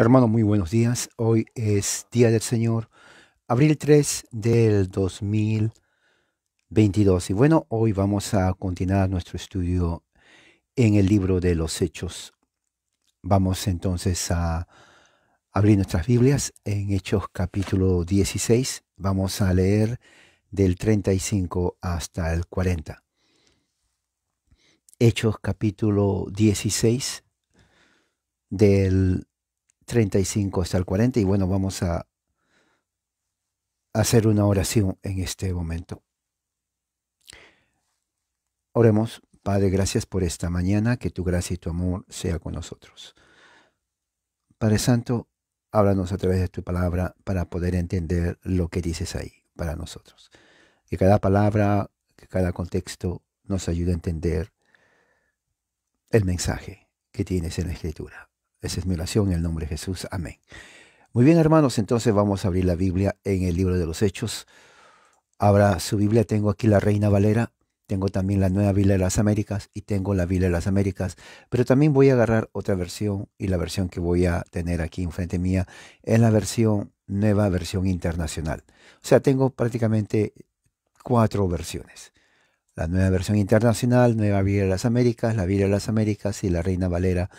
Hermano, muy buenos días. Hoy es Día del Señor, abril 3 del 2022. Y bueno, hoy vamos a continuar nuestro estudio en el libro de los Hechos. Vamos entonces a abrir nuestras Biblias en Hechos capítulo 16. Vamos a leer del 35 hasta el 40. Hechos capítulo 16 del 35 hasta el 40 y bueno, vamos a hacer una oración en este momento. Oremos, Padre, gracias por esta mañana, que tu gracia y tu amor sea con nosotros. Padre Santo, háblanos a través de tu palabra para poder entender lo que dices ahí para nosotros. Que cada palabra, que cada contexto nos ayude a entender el mensaje que tienes en la escritura. Esa es mi oración en el nombre de Jesús. Amén. Muy bien, hermanos, entonces vamos a abrir la Biblia en el libro de los Hechos. Abra su Biblia, tengo aquí la Reina Valera, tengo también la Nueva Biblia de las Américas y tengo la Biblia de las Américas, pero también voy a agarrar otra versión y la versión que voy a tener aquí enfrente mía es la versión nueva, versión internacional. O sea, tengo prácticamente cuatro versiones. La nueva versión internacional, Nueva Biblia de las Américas, la Biblia de las Américas y la Reina Valera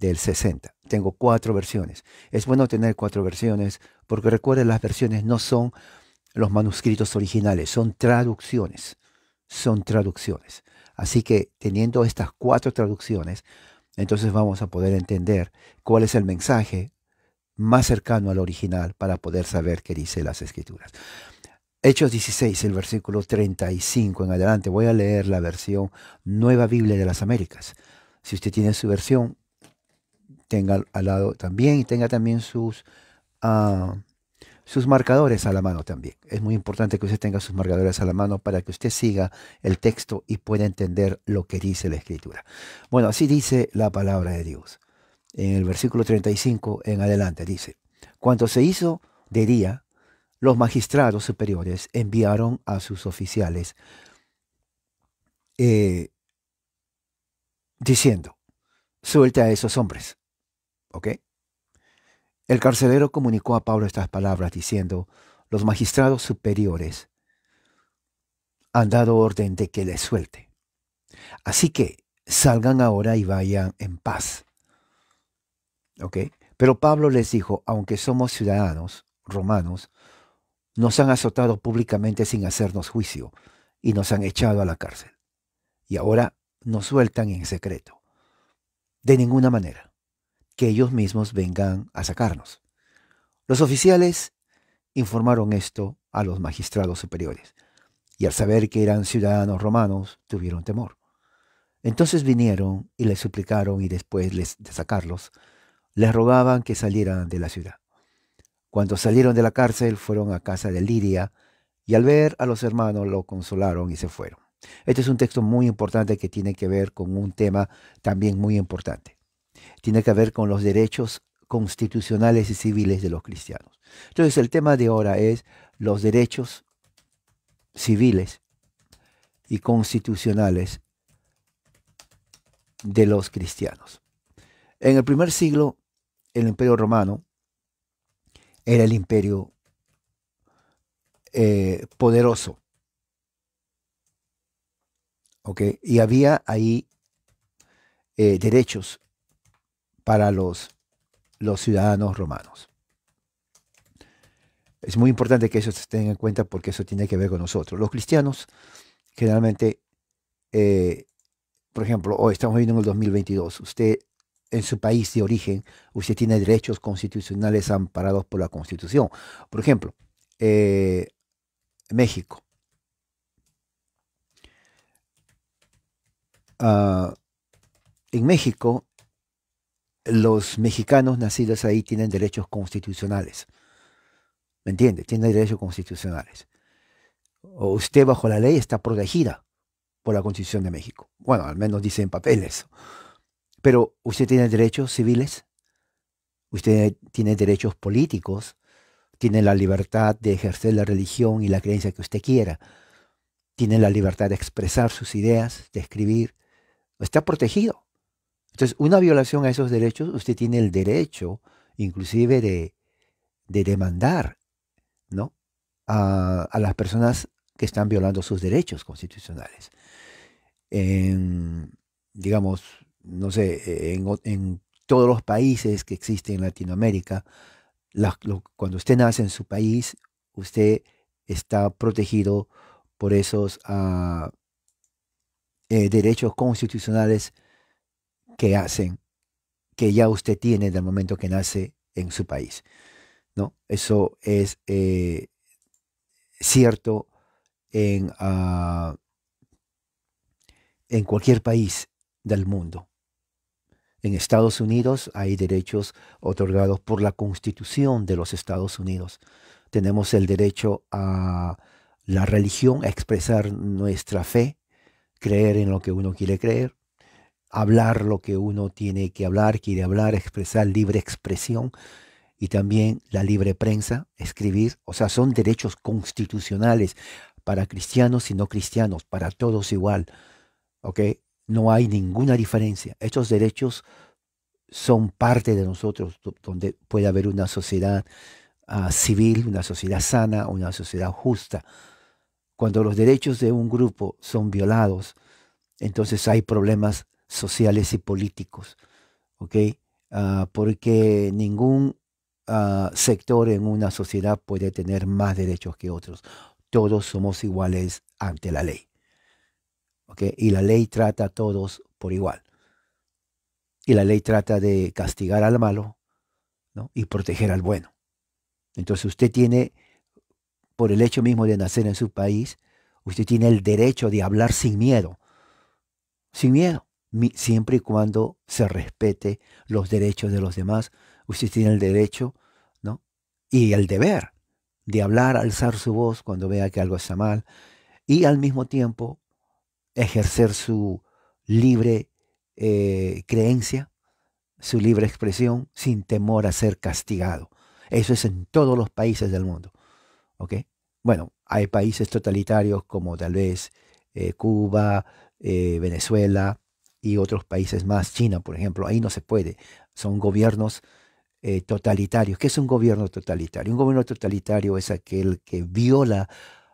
del 60. Tengo cuatro versiones. Es bueno tener cuatro versiones porque recuerden las versiones no son los manuscritos originales, son traducciones. Son traducciones. Así que teniendo estas cuatro traducciones, entonces vamos a poder entender cuál es el mensaje más cercano al original para poder saber qué dice las escrituras. Hechos 16, el versículo 35 en adelante. Voy a leer la versión Nueva Biblia de las Américas. Si usted tiene su versión, tenga al lado también y tenga también sus, ah, sus marcadores a la mano también. Es muy importante que usted tenga sus marcadores a la mano para que usted siga el texto y pueda entender lo que dice la escritura. Bueno, así dice la palabra de Dios. En el versículo 35 en adelante dice, cuando se hizo de día, los magistrados superiores enviaron a sus oficiales eh, diciendo, suelta a esos hombres. ¿Ok? El carcelero comunicó a Pablo estas palabras diciendo, los magistrados superiores han dado orden de que le suelte. Así que salgan ahora y vayan en paz. ¿Ok? Pero Pablo les dijo, aunque somos ciudadanos romanos, nos han azotado públicamente sin hacernos juicio y nos han echado a la cárcel. Y ahora nos sueltan en secreto. De ninguna manera que ellos mismos vengan a sacarnos. Los oficiales informaron esto a los magistrados superiores, y al saber que eran ciudadanos romanos, tuvieron temor. Entonces vinieron y les suplicaron y después les, de sacarlos, les rogaban que salieran de la ciudad. Cuando salieron de la cárcel fueron a casa de Lidia y al ver a los hermanos lo consolaron y se fueron. Este es un texto muy importante que tiene que ver con un tema también muy importante tiene que ver con los derechos constitucionales y civiles de los cristianos. Entonces el tema de ahora es los derechos civiles y constitucionales de los cristianos. En el primer siglo, el imperio romano era el imperio eh, poderoso. Y había ahí eh, derechos para los, los ciudadanos romanos. Es muy importante que eso se tenga en cuenta porque eso tiene que ver con nosotros. Los cristianos generalmente, eh, por ejemplo, hoy estamos viviendo en el 2022, usted en su país de origen, usted tiene derechos constitucionales amparados por la Constitución. Por ejemplo, eh, México. Ah, en México, los mexicanos nacidos ahí tienen derechos constitucionales. ¿Me entiende? Tienen derechos constitucionales. usted bajo la ley está protegida por la Constitución de México. Bueno, al menos dice en papeles. Pero usted tiene derechos civiles, usted tiene derechos políticos, tiene la libertad de ejercer la religión y la creencia que usted quiera, tiene la libertad de expresar sus ideas, de escribir. Está protegido entonces, una violación a esos derechos, usted tiene el derecho inclusive de, demandar ¿no? A, las personas que están violando sus derechos constitucionales. En, digamos, no sé, en, todos los países que existen en Latinoamérica, cuando usted nace en su país, usted está protegido por esos ah, eh, derechos constitucionales que hacen que ya usted tiene del momento que nace en su país. ¿no? Eso es eh, cierto en, ah, en cualquier país del mundo. En Estados Unidos hay derechos otorgados por la Constitución de los Estados Unidos. Tenemos el derecho a la religión, a expresar nuestra fe, creer en lo que uno quiere creer hablar lo que uno tiene que hablar, quiere hablar, expresar libre expresión y también la libre prensa, escribir. O sea, son derechos constitucionales para cristianos y no cristianos, para todos igual. No hay ninguna diferencia. Estos derechos son parte de nosotros, donde puede haber una sociedad ah, civil, una sociedad sana, una sociedad justa. Cuando los derechos de un grupo son violados, entonces hay problemas sociales y políticos, ¿ok? Ah, porque ningún ah, sector en una sociedad puede tener más derechos que otros. Todos somos iguales ante la ley, ¿ok? Y la ley trata a todos por igual. Y la ley trata de castigar al malo y proteger al bueno. Entonces usted tiene, por el hecho mismo de nacer en su país, usted tiene el derecho de hablar sin miedo. Sin miedo siempre y cuando se respete los derechos de los demás. Usted tiene el derecho ¿no? y el deber de hablar, alzar su voz cuando vea que algo está mal y al mismo tiempo ejercer su libre eh, creencia, su libre expresión sin temor a ser castigado. Eso es en todos los países del mundo. Bueno, hay países totalitarios como tal vez eh, Cuba, eh, Venezuela, y otros países más, China, por ejemplo, ahí no se puede. Son gobiernos eh, totalitarios. ¿Qué es un gobierno totalitario? Un gobierno totalitario es aquel que viola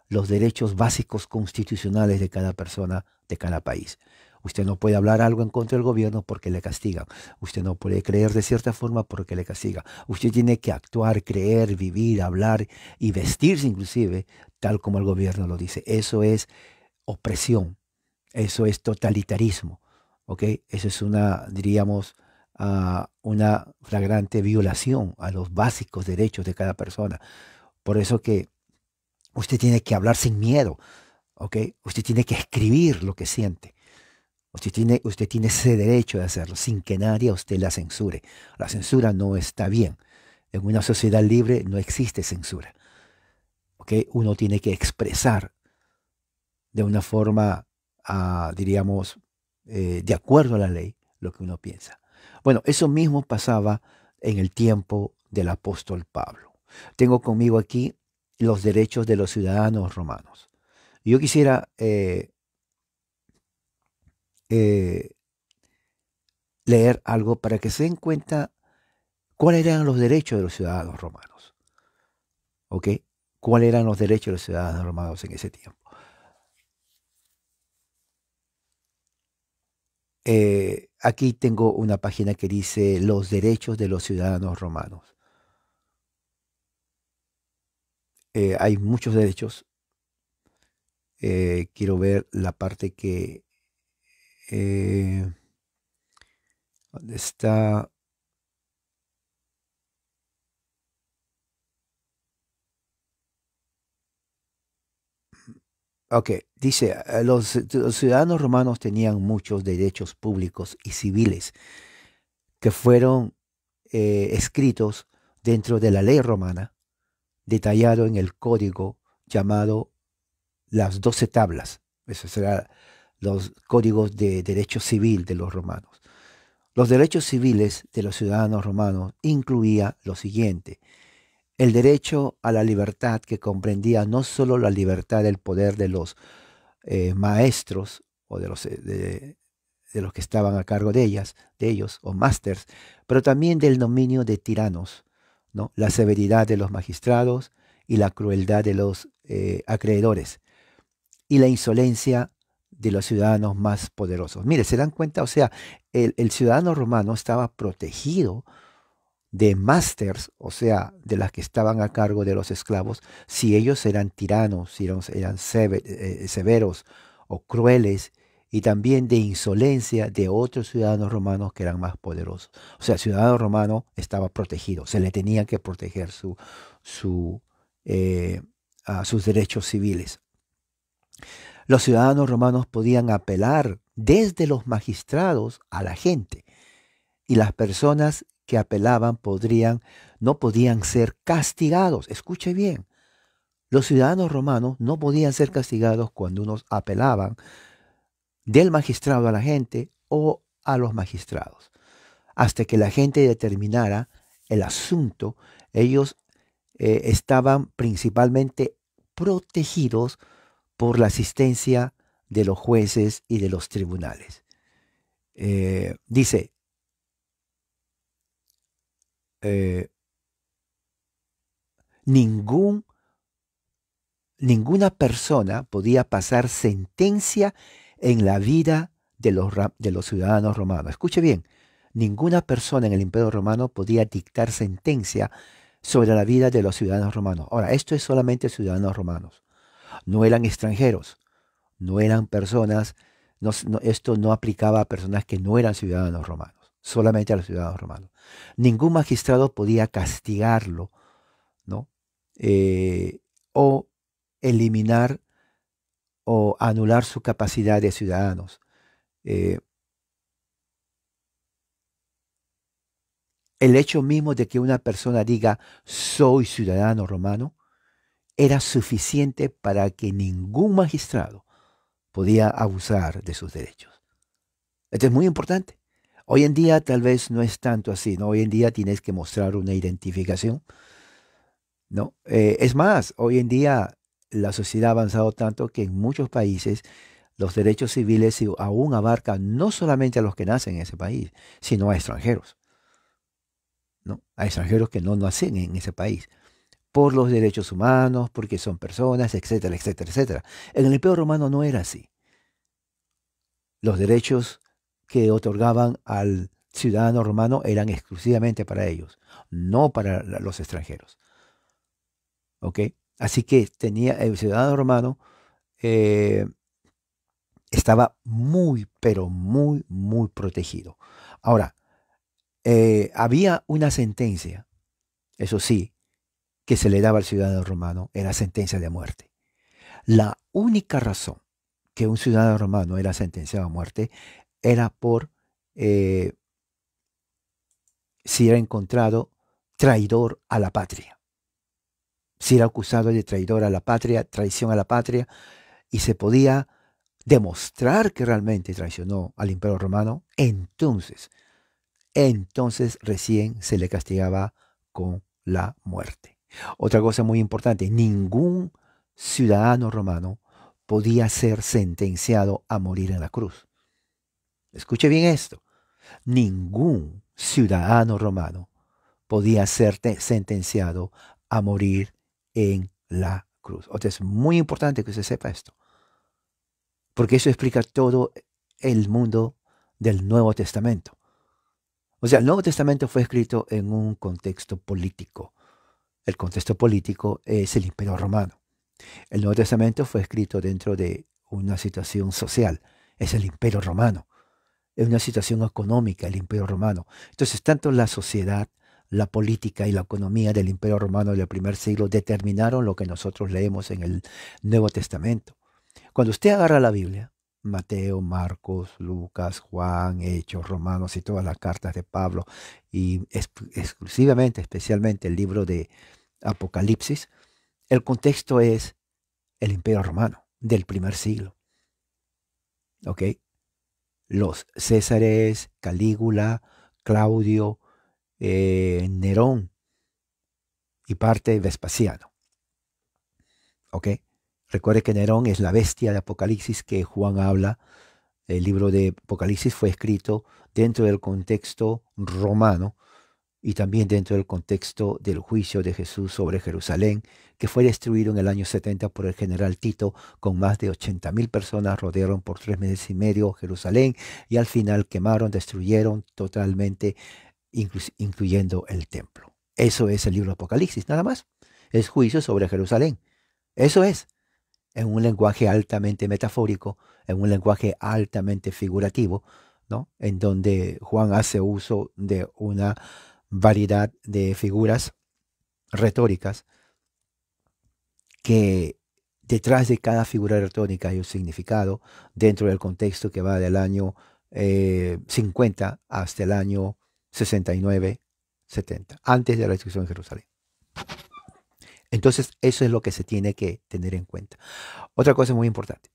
los derechos básicos constitucionales de cada persona, de cada país. Usted no puede hablar algo en contra del gobierno porque le castigan. Usted no puede creer de cierta forma porque le castiga. Usted tiene que actuar, creer, vivir, hablar y vestirse inclusive tal como el gobierno lo dice. Eso es opresión. Eso es totalitarismo. Esa Eso es una, diríamos, ah, una flagrante violación a los básicos derechos de cada persona. Por eso que usted tiene que hablar sin miedo, Usted tiene que escribir lo que siente. Usted tiene, usted tiene ese derecho de hacerlo sin que nadie usted la censure. La censura no está bien. En una sociedad libre no existe censura. Uno tiene que expresar de una forma, ah, diríamos, eh, de acuerdo a la ley lo que uno piensa. Bueno, eso mismo pasaba en el tiempo del apóstol Pablo. Tengo conmigo aquí los derechos de los ciudadanos romanos. Yo quisiera eh, eh, leer algo para que se den cuenta cuáles eran los derechos de los ciudadanos romanos. ¿Ok? ¿Cuáles eran los derechos de los ciudadanos romanos en ese tiempo? Eh, aquí tengo una página que dice los derechos de los ciudadanos romanos. Eh, hay muchos derechos. Eh, quiero ver la parte que... ¿Dónde está? Ok, dice, eh, los, ciudadanos romanos tenían muchos derechos públicos y civiles que fueron eh, escritos dentro de la ley romana, detallado en el código llamado las doce tablas. Esos eran los códigos de derecho civil de los romanos. Los derechos civiles de los ciudadanos romanos incluía lo siguiente, el derecho a la libertad que comprendía no solo la libertad del poder de los eh, maestros o de los, eh, de, los que estaban a cargo de ellas, de ellos, o masters, pero también del dominio de tiranos, ¿no? la severidad de los magistrados y la crueldad de los eh, acreedores y la insolencia de los ciudadanos más poderosos. Mire, se dan cuenta, o sea, el, el ciudadano romano estaba protegido de masters, o sea, de las que estaban a cargo de los esclavos, si ellos eran tiranos, si eran, eh, eh, severos o crueles, y también de insolencia de otros ciudadanos romanos que eran más poderosos. O sea, el ciudadano romano estaba protegido, se le tenía que proteger su, su, eh, sus derechos civiles. Los ciudadanos romanos podían apelar desde los magistrados a la gente y las personas que apelaban podrían, no podían ser castigados. Escuche bien, los ciudadanos romanos no podían ser castigados cuando unos apelaban del magistrado a la gente o a los magistrados. Hasta que la gente determinara el asunto, ellos eh, estaban principalmente protegidos por la asistencia de los jueces y de los tribunales. Eh, dice, eh, ningún, ninguna persona podía pasar sentencia en la vida de los, de los ciudadanos romanos. Escuche bien, ninguna persona en el imperio romano podía dictar sentencia sobre la vida de los ciudadanos romanos. Ahora, esto es solamente ciudadanos romanos. No eran extranjeros, no eran personas, esto no aplicaba a personas que no eran ciudadanos romanos solamente a los ciudadanos romanos. Ningún magistrado podía castigarlo, ¿no? Eh, o eliminar o anular su capacidad de ciudadanos. Eh, el hecho mismo de que una persona diga soy ciudadano romano era suficiente para que ningún magistrado podía abusar de sus derechos. Esto es muy importante. Hoy en día tal vez no es tanto así, ¿no? Hoy en día tienes que mostrar una identificación, ¿no? Eh, es más, hoy en día la sociedad ha avanzado tanto que en muchos países los derechos civiles aún abarcan no solamente a los que nacen en ese país, sino a extranjeros, ¿no? A extranjeros que no nacen en ese país por los derechos humanos, porque son personas, etcétera, etcétera, etcétera. En el Imperio Romano no era así. Los derechos que otorgaban al ciudadano romano eran exclusivamente para ellos, no para los extranjeros. ¿Ok? Así que tenía el ciudadano romano eh, estaba muy, pero muy, muy protegido. Ahora, eh, había una sentencia, eso sí, que se le daba al ciudadano romano, era sentencia de muerte. La única razón que un ciudadano romano era sentenciado a muerte era por eh, si era encontrado traidor a la patria. Si era acusado de traidor a la patria, traición a la patria, y se podía demostrar que realmente traicionó al imperio romano, entonces, entonces recién se le castigaba con la muerte. Otra cosa muy importante, ningún ciudadano romano podía ser sentenciado a morir en la cruz. Escuche bien esto. Ningún ciudadano romano podía ser sentenciado a morir en la cruz. O sea, es muy importante que usted sepa esto. Porque eso explica todo el mundo del Nuevo Testamento. O sea, el Nuevo Testamento fue escrito en un contexto político. El contexto político es el Imperio Romano. El Nuevo Testamento fue escrito dentro de una situación social. Es el Imperio Romano. Es una situación económica el imperio romano. Entonces, tanto la sociedad, la política y la economía del imperio romano del primer siglo determinaron lo que nosotros leemos en el Nuevo Testamento. Cuando usted agarra la Biblia, Mateo, Marcos, Lucas, Juan, Hechos, Romanos y todas las cartas de Pablo, y exclusivamente, especialmente el libro de Apocalipsis, el contexto es el imperio romano del primer siglo. ¿Ok? los Césares, Calígula, Claudio, eh, Nerón y parte Vespasiano. ¿Ok? Recuerde que Nerón es la bestia de Apocalipsis que Juan habla. El libro de Apocalipsis fue escrito dentro del contexto romano y también dentro del contexto del juicio de Jesús sobre Jerusalén, que fue destruido en el año 70 por el general Tito, con más de 80.000 personas rodearon por tres meses y medio Jerusalén y al final quemaron, destruyeron totalmente, incluyendo el templo. Eso es el libro Apocalipsis, nada más. Es juicio sobre Jerusalén. Eso es, en un lenguaje altamente metafórico, en un lenguaje altamente figurativo, ¿no? En donde Juan hace uso de una variedad de figuras retóricas que detrás de cada figura retórica hay un significado dentro del contexto que va del año 50 eh, hasta el año 69, 70, antes de la destrucción de Jerusalén. Entonces, eso es lo que se tiene que tener en cuenta. Otra cosa muy importante.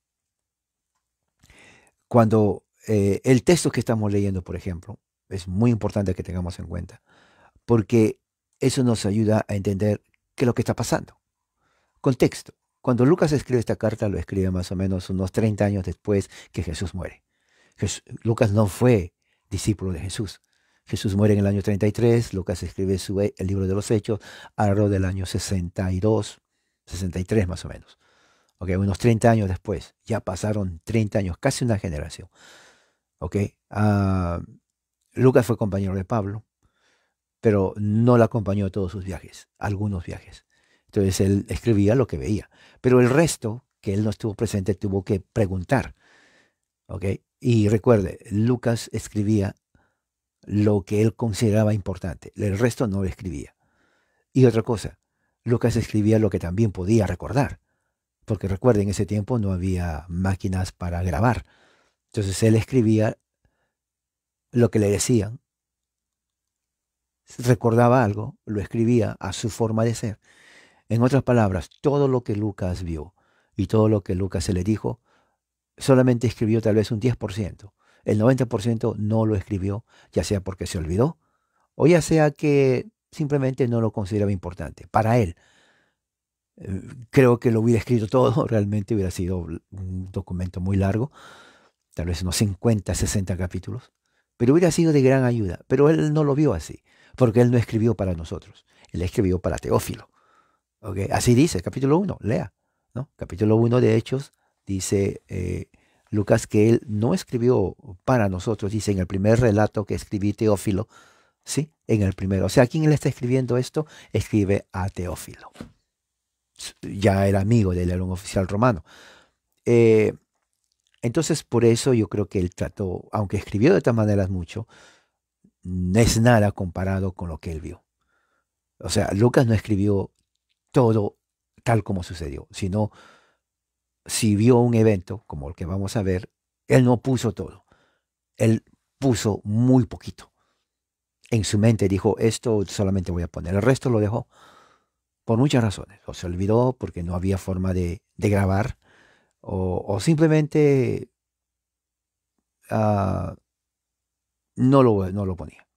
Cuando eh, el texto que estamos leyendo, por ejemplo, es muy importante que tengamos en cuenta porque eso nos ayuda a entender qué es lo que está pasando. Contexto. Cuando Lucas escribe esta carta, lo escribe más o menos unos 30 años después que Jesús muere. Lucas no fue discípulo de Jesús. Jesús muere en el año 33, Lucas escribe e-, el libro de los Hechos largo del año 62, 63 más o menos. unos 30 años después. Ya pasaron 30 años, casi una generación. Ah, Lucas fue compañero de Pablo pero no la acompañó a todos sus viajes, algunos viajes. Entonces él escribía lo que veía, pero el resto que él no estuvo presente tuvo que preguntar. Y recuerde, Lucas escribía lo que él consideraba importante, el resto no lo escribía. Y otra cosa, Lucas escribía lo que también podía recordar, porque recuerde, en ese tiempo no había máquinas para grabar. Entonces él escribía lo que le decían recordaba algo, lo escribía a su forma de ser. En otras palabras, todo lo que Lucas vio y todo lo que Lucas se le dijo, solamente escribió tal vez un 10%. El 90% no lo escribió, ya sea porque se olvidó o ya sea que simplemente no lo consideraba importante para él. Eh, creo que lo hubiera escrito todo, realmente hubiera sido un documento muy largo, tal vez unos 50, 60 capítulos, pero hubiera sido de gran ayuda, pero él no lo vio así porque Él no escribió para nosotros, Él escribió para Teófilo. Así dice, capítulo 1, lea. ¿no? Capítulo 1 de Hechos dice eh, Lucas que Él no escribió para nosotros, dice en el primer relato que escribí Teófilo, ¿sí? En el primero. O sea, ¿quién le está escribiendo esto? Escribe a Teófilo. Ya era amigo de él, era un oficial romano. Eh, entonces, por eso yo creo que él trató, aunque escribió de tal manera mucho, no es nada comparado con lo que él vio. O sea, Lucas no escribió todo tal como sucedió, sino si vio un evento como el que vamos a ver, él no puso todo. Él puso muy poquito. En su mente dijo, esto solamente voy a poner. El resto lo dejó por muchas razones. O se olvidó porque no había forma de, grabar, o, simplemente ah, no lo, no lo ponía.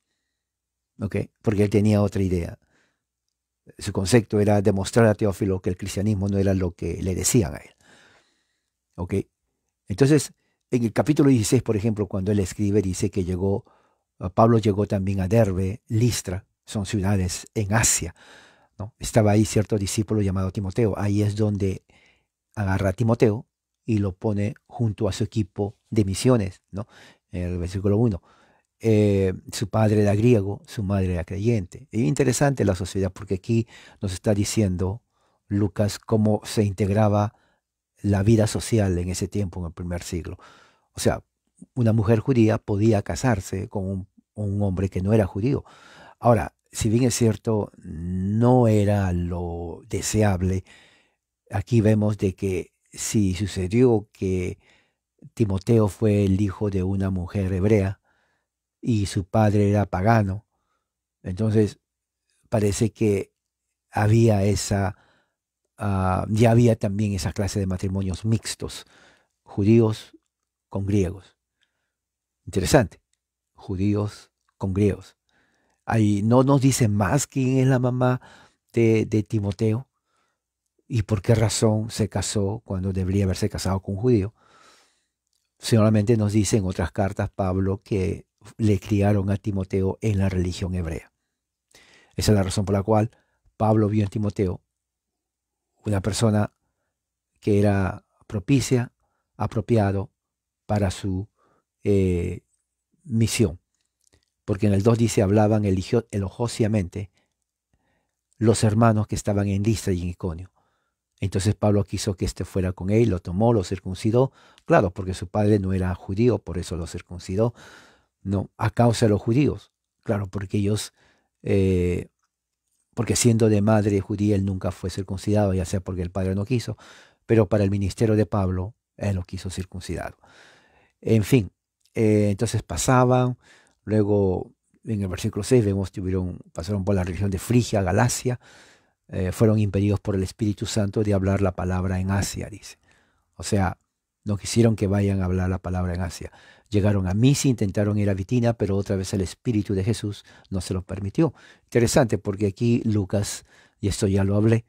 ¿Ok? Porque él tenía otra idea. Su concepto era demostrar a Teófilo que el cristianismo no era lo que le decían a él. ¿Ok? Entonces, en el capítulo 16, por ejemplo, cuando él escribe, dice que llegó, eh, Pablo llegó también a Derbe, Listra, son ciudades en Asia. ¿no? Estaba ahí cierto discípulo llamado Timoteo. Ahí es donde agarra a Timoteo y lo pone junto a su equipo de misiones, ¿no? En el versículo 1. Eh, su padre era griego, su madre era creyente. interesante la sociedad porque aquí nos está diciendo Lucas cómo se integraba la vida social en ese tiempo, en el primer siglo. O sea, una mujer judía podía casarse con un, hombre que no era judío. Ahora, si bien es cierto, no era lo deseable, aquí vemos de que si sucedió que Timoteo fue el hijo de una mujer hebrea, y su padre era pagano. Entonces, parece que había esa, ah, ya había también esa clase de matrimonios mixtos, judíos con griegos. Interesante, judíos con griegos. Ahí no nos dice más quién es la mamá de, de Timoteo y por qué razón se casó cuando debería haberse casado con un judío. Solamente nos dicen en otras cartas Pablo que le criaron a Timoteo en la religión hebrea. Esa es la razón por la cual Pablo vio en Timoteo una persona que era propicia, apropiado para su eh, misión. Porque en el 2 dice, hablaban elogiosamente los hermanos que estaban en Listra y en Iconio. Entonces Pablo quiso que este fuera con él, lo tomó, lo circuncidó, claro, porque su padre no era judío, por eso lo circuncidó, no, a causa de los judíos. Claro, porque ellos, eh, porque siendo de madre judía, él nunca fue circuncidado, ya sea porque el padre no quiso, pero para el ministerio de Pablo, él lo quiso circuncidado. En fin, eh, entonces pasaban, luego en el versículo 6 vemos tuvieron, pasaron por la región de Frigia, Galacia, eh, fueron impedidos por el Espíritu Santo de hablar la palabra en Asia, dice. O sea, no quisieron que vayan a hablar la palabra en Asia. Llegaron a Misi, intentaron ir a Vitina, pero otra vez el Espíritu de Jesús no se lo permitió. Interesante porque aquí Lucas, y esto ya lo hablé,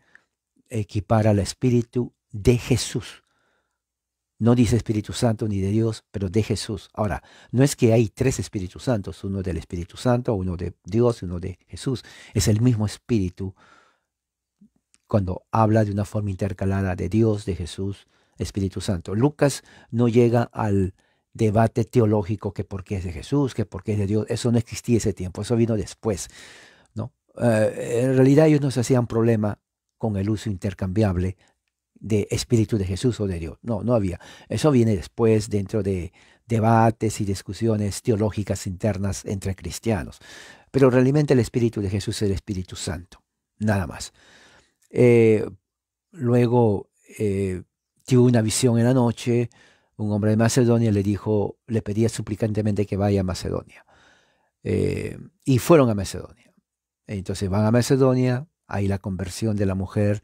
equipara al Espíritu de Jesús. No dice Espíritu Santo ni de Dios, pero de Jesús. Ahora, no es que hay tres Espíritus Santos, uno del Espíritu Santo, uno de Dios y uno de Jesús. Es el mismo Espíritu cuando habla de una forma intercalada de Dios, de Jesús Espíritu Santo. Lucas no llega al debate teológico que por qué es de Jesús, que por qué es de Dios. Eso no existía ese tiempo, eso vino después. ¿no? Eh, en realidad ellos no se hacían problema con el uso intercambiable de Espíritu de Jesús o de Dios. No, no había. Eso viene después dentro de debates y discusiones teológicas internas entre cristianos. Pero realmente el Espíritu de Jesús es el Espíritu Santo, nada más. Eh, luego, eh, tuvo una visión en la noche, un hombre de Macedonia le dijo, le pedía suplicantemente que vaya a Macedonia. Eh, y fueron a Macedonia. Entonces van a Macedonia, hay la conversión de la mujer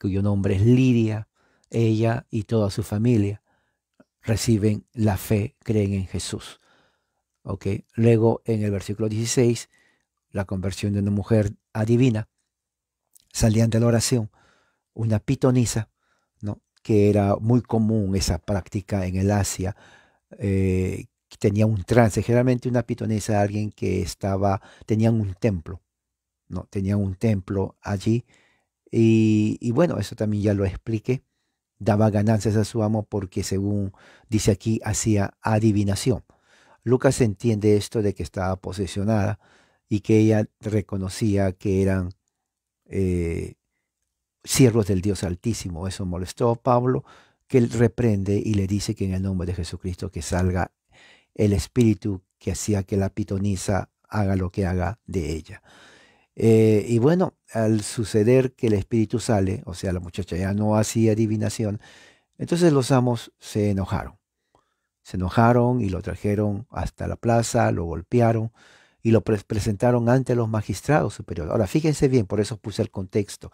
cuyo nombre es Lidia, ella y toda su familia reciben la fe, creen en Jesús. Okay. Luego en el versículo 16, la conversión de una mujer adivina, salían de la oración, una pitonisa, que era muy común esa práctica en el Asia, eh, tenía un trance. Generalmente una pitonesa alguien que estaba, tenían un templo, ¿no? Tenían un templo allí. Y, bueno, eso también ya lo expliqué. Daba ganancias a su amo porque, según dice aquí, hacía adivinación. Lucas entiende esto de que estaba posesionada y que ella reconocía que eran eh, siervos del Dios Altísimo. Eso molestó a Pablo, que él reprende y le dice que en el nombre de Jesucristo que salga el espíritu que hacía que la pitoniza haga lo que haga de ella. Eh, y bueno, al suceder que el espíritu sale, o sea, la muchacha ya no hacía adivinación, entonces los amos se enojaron. Se enojaron y lo trajeron hasta la plaza, lo golpearon y lo presentaron ante los magistrados superiores. Ahora, fíjense bien, por eso puse el contexto.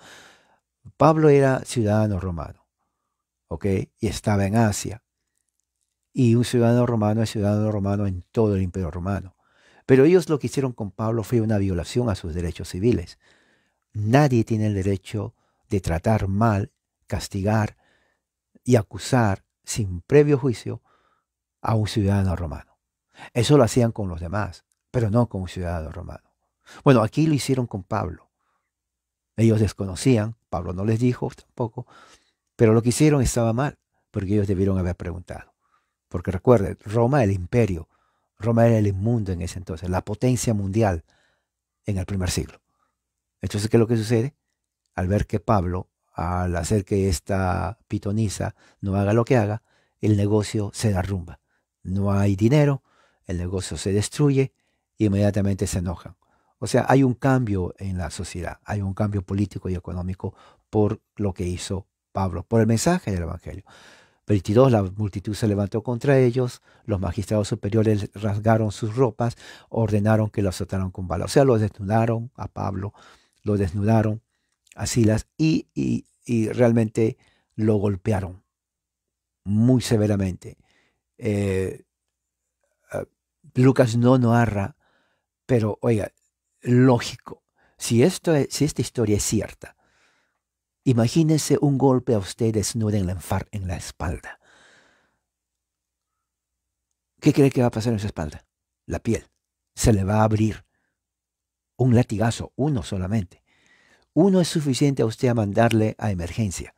Pablo era ciudadano romano, ¿ok? Y estaba en Asia. Y un ciudadano romano es ciudadano romano en todo el imperio romano. Pero ellos lo que hicieron con Pablo fue una violación a sus derechos civiles. Nadie tiene el derecho de tratar mal, castigar y acusar sin previo juicio a un ciudadano romano. Eso lo hacían con los demás, pero no con un ciudadano romano. Bueno, aquí lo hicieron con Pablo. Ellos desconocían Pablo no les dijo tampoco, pero lo que hicieron estaba mal, porque ellos debieron haber preguntado. Porque recuerden, Roma era el imperio, Roma era el mundo en ese entonces, la potencia mundial en el primer siglo. Entonces, ¿qué es lo que sucede? Al ver que Pablo, al hacer que esta pitonisa no haga lo que haga, el negocio se derrumba. No hay dinero, el negocio se destruye, y inmediatamente se enojan. O sea, hay un cambio en la sociedad, hay un cambio político y económico por lo que hizo Pablo, por el mensaje del Evangelio. 22, la multitud se levantó contra ellos, los magistrados superiores rasgaron sus ropas, ordenaron que lo azotaran con bala. O sea, lo desnudaron a Pablo, lo desnudaron a Silas y, realmente lo golpearon muy severamente. Eh, eh, Lucas no narra, pero oiga, lógico. Si, esta historia es cierta, imagínense un golpe a usted desnudo en la, en la espalda. ¿Qué cree que va a pasar en su espalda? La piel. Se le va a abrir. Un latigazo, uno solamente. Uno es suficiente a usted a mandarle a emergencia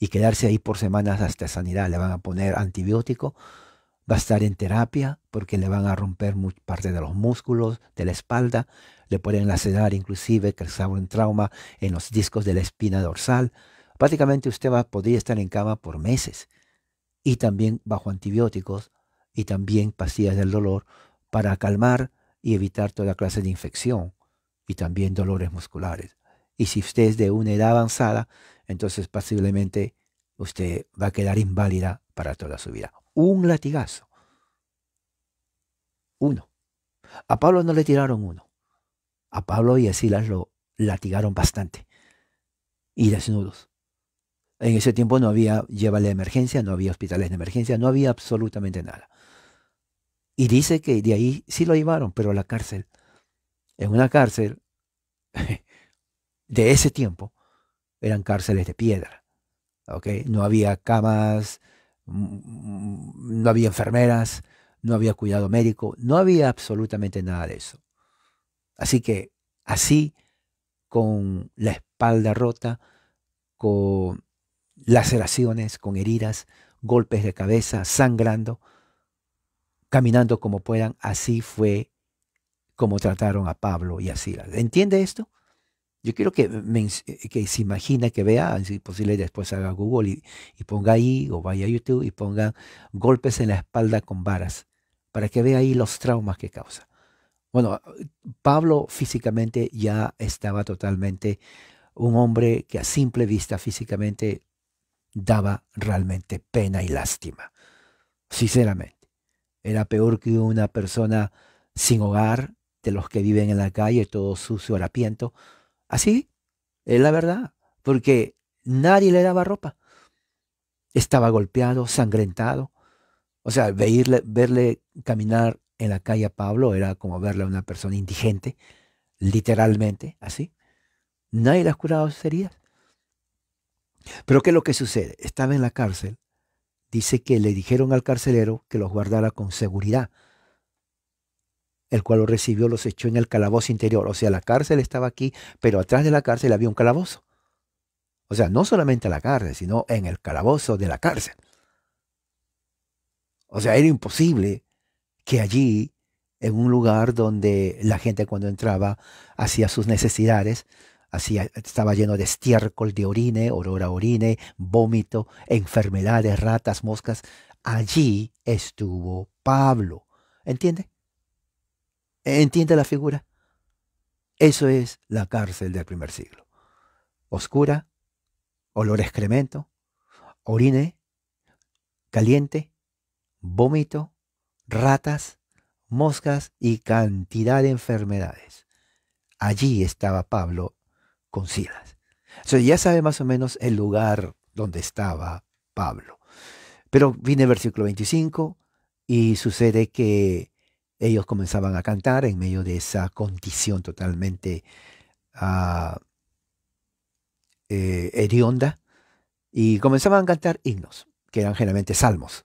y quedarse ahí por semanas hasta sanidad. Le van a poner antibiótico, va a estar en terapia porque le van a romper parte de los músculos, de la espalda, le pueden lacerar inclusive, causar un trauma en los discos de la espina dorsal. Prácticamente usted va, podría estar en cama por meses y también bajo antibióticos y también pastillas del dolor para calmar y evitar toda clase de infección y también dolores musculares. Y si usted es de una edad avanzada, entonces posiblemente usted va a quedar inválida para toda su vida. Un latigazo. Uno. A Pablo no le tiraron uno. A Pablo y a Silas lo latigaron bastante y desnudos. En ese tiempo no había llévale de emergencia, no había hospitales de emergencia, no había absolutamente nada. Y dice que de ahí sí lo llevaron, pero a la cárcel. En una cárcel de ese tiempo eran cárceles de piedra. No había camas, mm, mm, no había enfermeras, no había cuidado médico, no había absolutamente nada de eso. Así que así, con la espalda rota, con laceraciones, con heridas, golpes de cabeza, sangrando, caminando como puedan, así fue como trataron a Pablo y a Silas. ¿Entiende esto? Yo quiero que, se imagine, que vea, si posible después haga Google y, ponga ahí o vaya a YouTube y ponga golpes en la espalda con varas, para que vea ahí los traumas que causa. Bueno, Pablo físicamente ya estaba totalmente un hombre que a simple vista físicamente daba realmente pena y lástima. Sinceramente, era peor que una persona sin hogar, de los que viven en la calle, todo sucio, harapiento. Así, es la verdad, porque nadie le daba ropa. Estaba golpeado, sangrentado. O sea, verle, verle caminar en la calle Pablo era como verle a una persona indigente, literalmente, así. Nadie las curaba curado Pero ¿qué es lo que sucede? Estaba en la cárcel. Dice que le dijeron al carcelero que los guardara con seguridad, el cual los recibió, los echó en el calabozo interior. O sea, la cárcel estaba aquí, pero atrás de la cárcel había un calabozo. O sea, no solamente la cárcel, sino en el calabozo de la cárcel. O sea, era imposible que allí, en un lugar donde la gente cuando entraba hacía sus necesidades, estaba lleno de estiércol, de orine, olor a orine, vómito, enfermedades, ratas, moscas, allí estuvo Pablo. ¿Entiende? ¿Entiende la figura? Eso es la cárcel del primer siglo. Oscura, olor excremento, orine, caliente, vómito, ratas, moscas y cantidad de enfermedades. Allí estaba Pablo con Silas. sea, ya sabe más o menos el lugar donde estaba Pablo. Pero viene el versículo 25 y sucede que ellos comenzaban a cantar en medio de esa condición totalmente uh, y comenzaban a cantar himnos, que eran generalmente salmos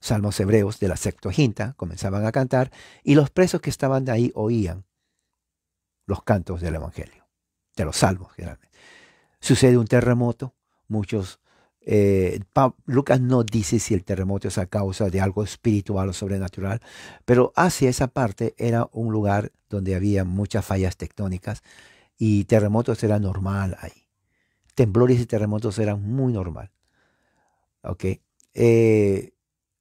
salmos hebreos de la Septuaginta, comenzaban a cantar, y los presos que estaban de ahí oían los cantos del Evangelio, de los salmos generalmente. Sucede un terremoto, muchos... Eh, Lucas no dice si el terremoto es a causa de algo espiritual o sobrenatural, pero hacia esa parte era un lugar donde había muchas fallas tectónicas y terremotos era normal ahí. Temblores y terremotos eran muy normal. ¿ok? Eh,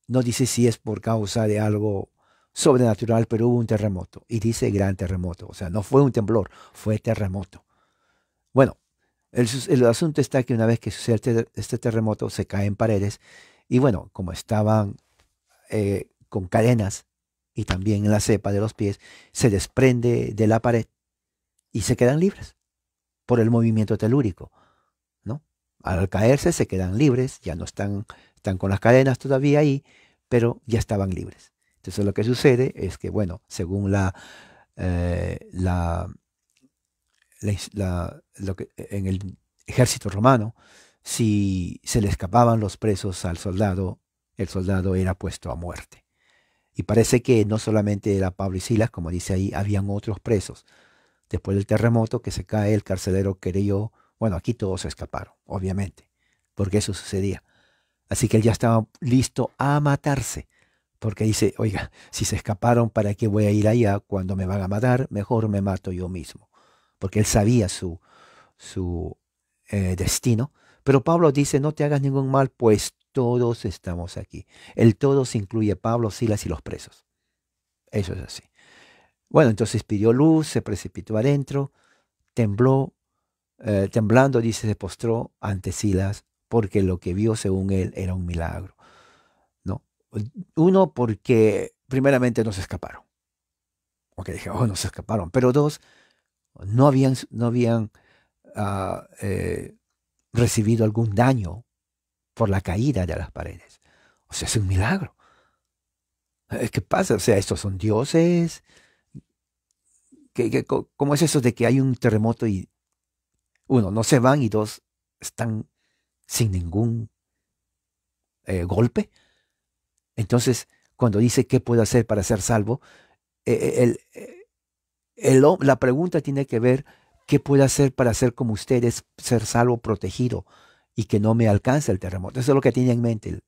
no dice si es por causa de algo sobrenatural, pero hubo un terremoto. Y dice gran terremoto. O sea, no fue un temblor, fue terremoto. Bueno, el, asunto está que una vez que sucede este, este terremoto, se caen paredes. Y bueno, como estaban eh, con cadenas y también en la cepa de los pies, se desprende de la pared y se quedan libres por el movimiento telúrico. ¿no? Al caerse se quedan libres, ya no están están con las cadenas todavía ahí, pero ya estaban libres. Entonces lo que sucede es que, bueno, según la, eh, la, lo que, en el ejército romano, si se le escapaban los presos al soldado, el soldado era puesto a muerte. Y parece que no solamente era Pablo y Silas, como dice ahí, habían otros presos. Después del terremoto que se cae, el carcelero creyó, bueno, aquí todos se escaparon, obviamente, porque eso sucedía. Así que él ya estaba listo a matarse, porque dice, oiga, si se escaparon, ¿para qué voy a ir allá cuando me van a matar? Mejor me mato yo mismo, porque él sabía su, su eh, destino. Pero Pablo dice, no te hagas ningún mal, pues todos estamos aquí. El todos incluye Pablo, Silas y los presos. Eso es así. Bueno, entonces pidió luz, se precipitó adentro, tembló, eh, temblando, dice, se postró ante Silas porque lo que vio según él era un milagro. ¿no? Uno, porque primeramente no se escaparon. Porque dije, oh, no se escaparon. Pero dos, no habían, no habían ah, eh, recibido algún daño por la caída de las paredes. O sea, es un milagro. Eh, ¿Qué pasa? O sea, estos son dioses. cómo es eso de que hay un terremoto y uno, no se van y dos, están sin ningún eh, golpe. Entonces, cuando dice qué puedo hacer para ser salvo, eh, eh, el, la pregunta tiene que ver qué puedo hacer para ser como ustedes, ser salvo, protegido y que no me alcance el terremoto. Eso es lo que tenía en mente.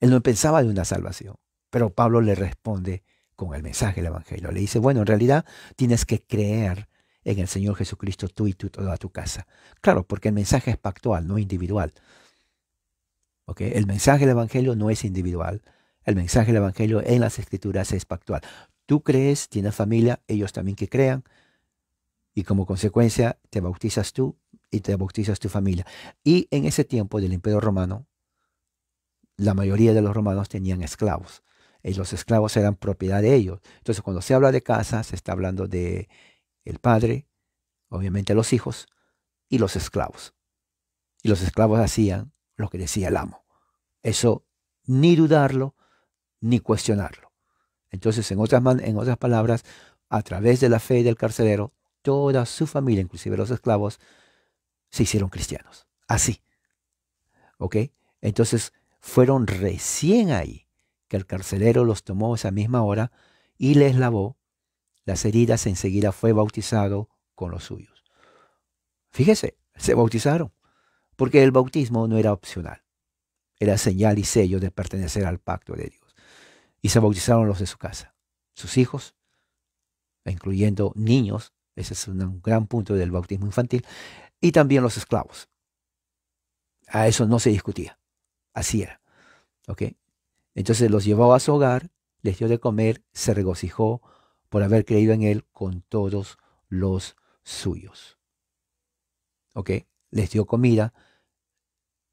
Él, no pensaba de una salvación, pero Pablo le responde con el mensaje del Evangelio. Le dice, bueno, en realidad tienes que creer en el Señor Jesucristo tú y tú, toda tu casa. Claro, porque el mensaje es pactual, no individual. ¿Okay? El mensaje del Evangelio no es individual. El mensaje del Evangelio en las Escrituras es pactual. Tú crees, tienes familia, ellos también que crean, y como consecuencia te bautizas tú y te bautizas tu familia. Y en ese tiempo del Imperio Romano, la mayoría de los romanos tenían esclavos. Y los esclavos eran propiedad de ellos. Entonces, cuando se habla de casa, se está hablando de el padre, obviamente los hijos y los esclavos. Y los esclavos hacían lo que decía el amo. Eso ni dudarlo ni cuestionarlo. Entonces, en otras, en otras palabras, a través de la fe del carcelero, toda su familia, inclusive los esclavos, se hicieron cristianos. Así. ¿Ok? Entonces, fueron recién ahí que el carcelero los tomó esa misma hora y les lavó las heridas, enseguida fue bautizado con los suyos. Fíjese, se bautizaron, porque el bautismo no era opcional, era señal y sello de pertenecer al pacto de Dios. Y se bautizaron los de su casa, sus hijos, incluyendo niños, ese es un gran punto del bautismo infantil, y también los esclavos. A eso no se discutía, así era. Entonces los llevó a su hogar, les dio de comer, se regocijó, por haber creído en Él con todos los suyos. ¿Ok? Les dio comida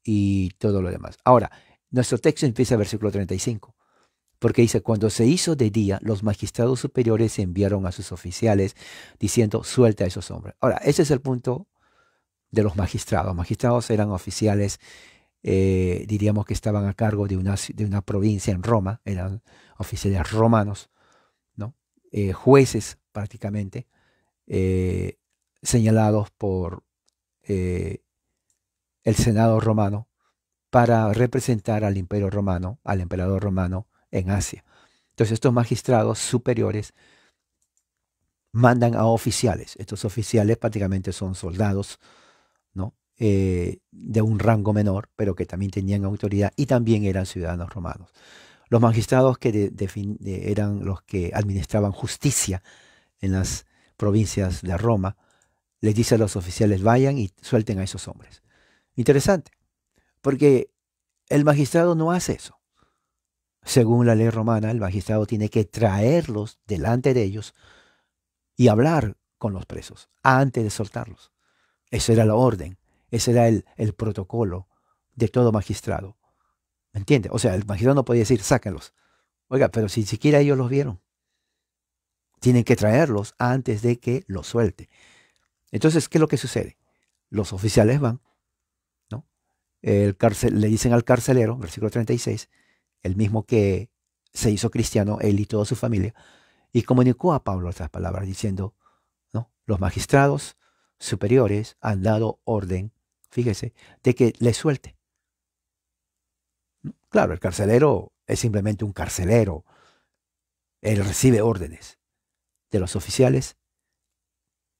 y todo lo demás. Ahora, nuestro texto empieza en versículo 35, porque dice, cuando se hizo de día, los magistrados superiores enviaron a sus oficiales diciendo, suelta a esos hombres. Ahora, ese es el punto de los magistrados. Magistrados eran oficiales, eh, diríamos que estaban a cargo de una, de una provincia en Roma, eran oficiales romanos eh, jueces prácticamente eh, señalados por eh, el Senado romano para representar al imperio romano, al emperador romano en Asia. Entonces estos magistrados superiores mandan a oficiales. Estos oficiales prácticamente son soldados, ¿no? de un rango menor, pero que también tenían autoridad y también eran ciudadanos romanos los magistrados que eran los que administraban justicia en las provincias de Roma, les dice a los oficiales, vayan y suelten a esos hombres. Interesante, porque el magistrado no hace eso. Según la ley romana, el magistrado tiene que traerlos delante de ellos y hablar con los presos antes de soltarlos. Esa era la orden, ese era el protocolo de todo magistrado. ¿Me entiende? O sea, el magistrado no podía decir, sáquenlos. Oiga, pero si siquiera ellos los vieron. Tienen que traerlos antes de que los suelte. Entonces, ¿qué es lo que sucede? Los oficiales van, ¿no? El le dicen al carcelero, versículo 36, el mismo que se hizo cristiano, él y toda su familia, y comunicó a Pablo estas palabras diciendo, ¿no? Los magistrados superiores han dado orden, fíjese, de que le suelte. Claro, el carcelero es simplemente un carcelero. Él recibe órdenes de los oficiales,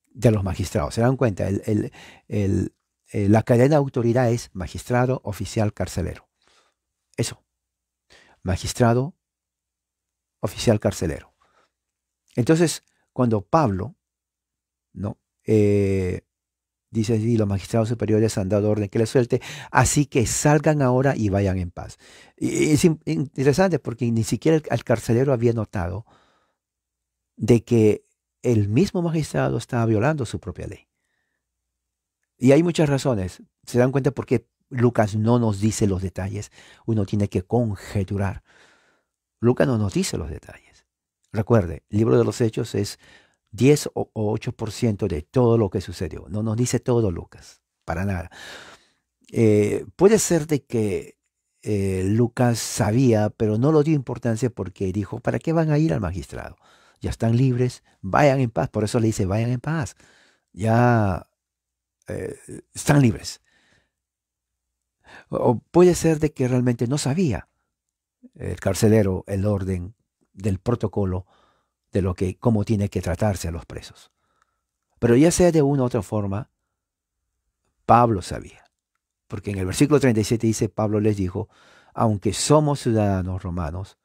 de los magistrados. Se dan cuenta, eh, la cadena de autoridad es magistrado, oficial, carcelero. Eso. Magistrado, oficial, carcelero. Entonces, cuando Pablo ¿no? Eh, Dice así, los magistrados superiores han dado orden que le suelte, así que salgan ahora y vayan en paz. Y es interesante porque ni siquiera el, el carcelero había notado de que el mismo magistrado estaba violando su propia ley. Y hay muchas razones. Se dan cuenta por qué Lucas no nos dice los detalles. Uno tiene que conjeturar. Lucas no nos dice los detalles. Recuerde, el libro de los Hechos es 10 o 8% de todo lo que sucedió. No nos dice todo Lucas, para nada. Eh, puede ser de que eh, Lucas sabía, pero no lo dio importancia porque dijo, ¿para qué van a ir al magistrado? Ya están libres, vayan en paz. Por eso le dice, vayan en paz. Ya eh, están libres. O puede ser de que realmente no sabía el carcelero el orden del protocolo de lo que, cómo tiene que tratarse a los presos. Pero ya sea de una u otra forma, Pablo sabía. Porque en el versículo 37 dice, Pablo les dijo, aunque somos ciudadanos romanos,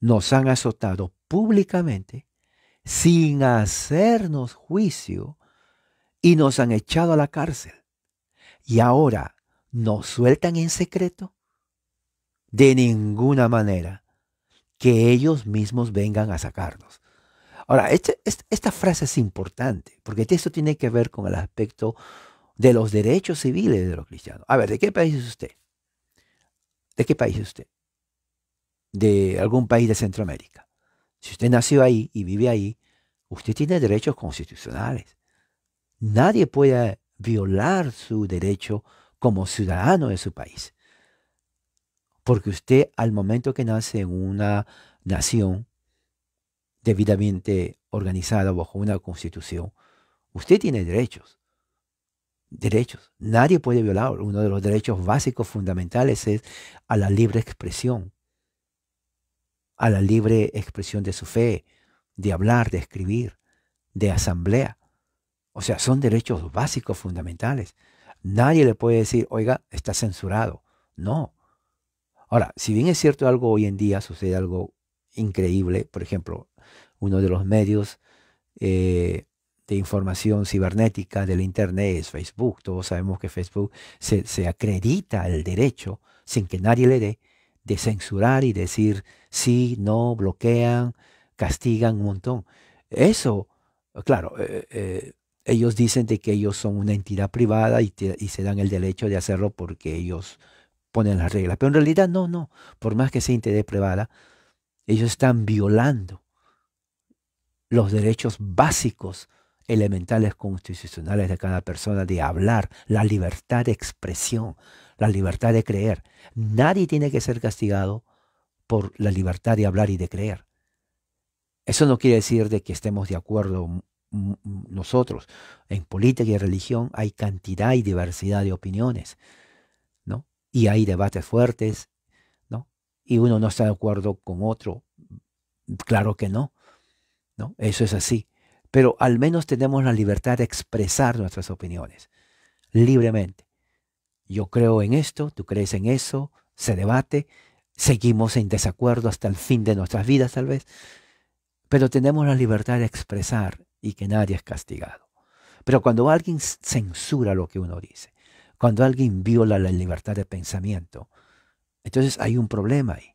nos han azotado públicamente sin hacernos juicio y nos han echado a la cárcel. Y ahora nos sueltan en secreto. De ninguna manera que ellos mismos vengan a sacarnos. Ahora, este, este, esta frase es importante, porque esto tiene que ver con el aspecto de los derechos civiles de los cristianos. A ver, ¿de qué país es usted? ¿De qué país es usted? De algún país de Centroamérica. Si usted nació ahí y vive ahí, usted tiene derechos constitucionales. Nadie puede violar su derecho como ciudadano de su país. Porque usted al momento que nace en una nación debidamente organizada bajo una constitución, usted tiene derechos. Derechos. Nadie puede violar. Uno de los derechos básicos fundamentales es a la libre expresión. A la libre expresión de su fe, de hablar, de escribir, de asamblea. O sea, son derechos básicos fundamentales. Nadie le puede decir, oiga, está censurado. No, Ahora, si bien es cierto algo hoy en día, sucede algo increíble, por ejemplo, uno de los medios eh, de información cibernética del Internet es Facebook. Todos sabemos que Facebook se, acredita el derecho, sin que nadie le dé, de censurar y decir sí, no, bloquean, castigan un montón. Eso, claro, eh, eh, ellos dicen de que ellos son una entidad privada y, se dan el derecho de hacerlo porque ellos ponen las reglas. Pero en realidad no, no. Por más que se intente privada, ellos están violando los derechos básicos, elementales, constitucionales de cada persona de hablar, la libertad de expresión, la libertad de creer. Nadie tiene que ser castigado por la libertad de hablar y de creer. Eso no quiere decir de que estemos de acuerdo nosotros. En política y religión hay cantidad y diversidad de opiniones y hay debates fuertes, ¿no? Y uno no está de acuerdo con otro, claro que no, ¿no? Eso es así. Pero al menos tenemos la libertad de expresar nuestras opiniones libremente. Yo creo en esto, tú crees en eso, se debate, seguimos en desacuerdo hasta el fin de nuestras vidas tal vez, pero tenemos la libertad de expresar y que nadie es castigado. Pero cuando alguien censura lo que uno dice, cuando alguien viola la libertad de pensamiento. Entonces hay un problema ahí.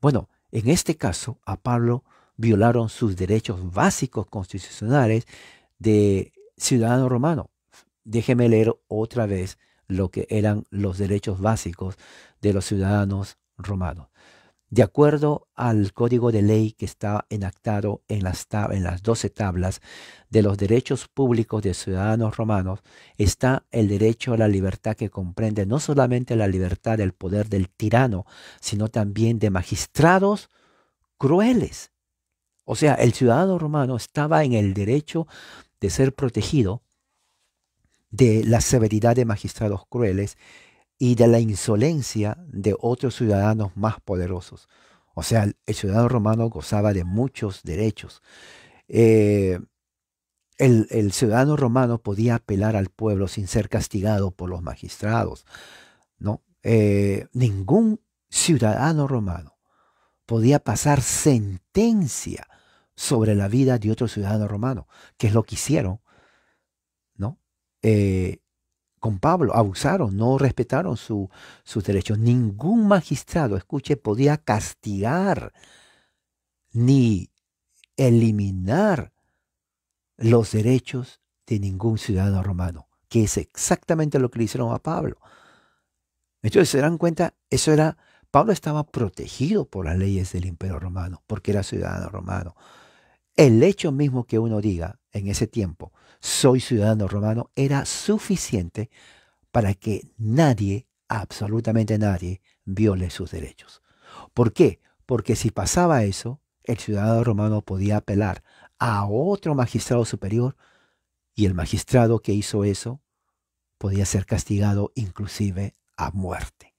Bueno, en este caso a Pablo violaron sus derechos básicos constitucionales de ciudadano romano. Déjeme leer otra vez lo que eran los derechos básicos de los ciudadanos romanos de acuerdo al código de ley que está enactado en las, en 12 tablas de los derechos públicos de ciudadanos romanos, está el derecho a la libertad que comprende no solamente la libertad del poder del tirano, sino también de magistrados crueles. O sea, el ciudadano romano estaba en el derecho de ser protegido de la severidad de magistrados crueles y de la insolencia de otros ciudadanos más poderosos. O sea, el ciudadano romano gozaba de muchos derechos. Eh, el, ciudadano romano podía apelar al pueblo sin ser castigado por los magistrados. ¿no? Eh, ningún ciudadano romano podía pasar sentencia sobre la vida de otro ciudadano romano, que es lo que hicieron. ¿no? Eh, con Pablo, abusaron, no respetaron sus derechos. Ningún magistrado, escuche, podía castigar ni eliminar los derechos de ningún ciudadano romano, que es exactamente lo que le hicieron a Pablo. Entonces se dan cuenta, eso era, Pablo estaba protegido por las leyes del imperio romano, porque era ciudadano romano. El hecho mismo que uno diga, en ese tiempo, soy ciudadano romano, era suficiente para que nadie, absolutamente nadie, viole sus derechos. ¿Por qué? Porque si pasaba eso, el ciudadano romano podía apelar a otro magistrado superior y el magistrado que hizo eso podía ser castigado inclusive a muerte.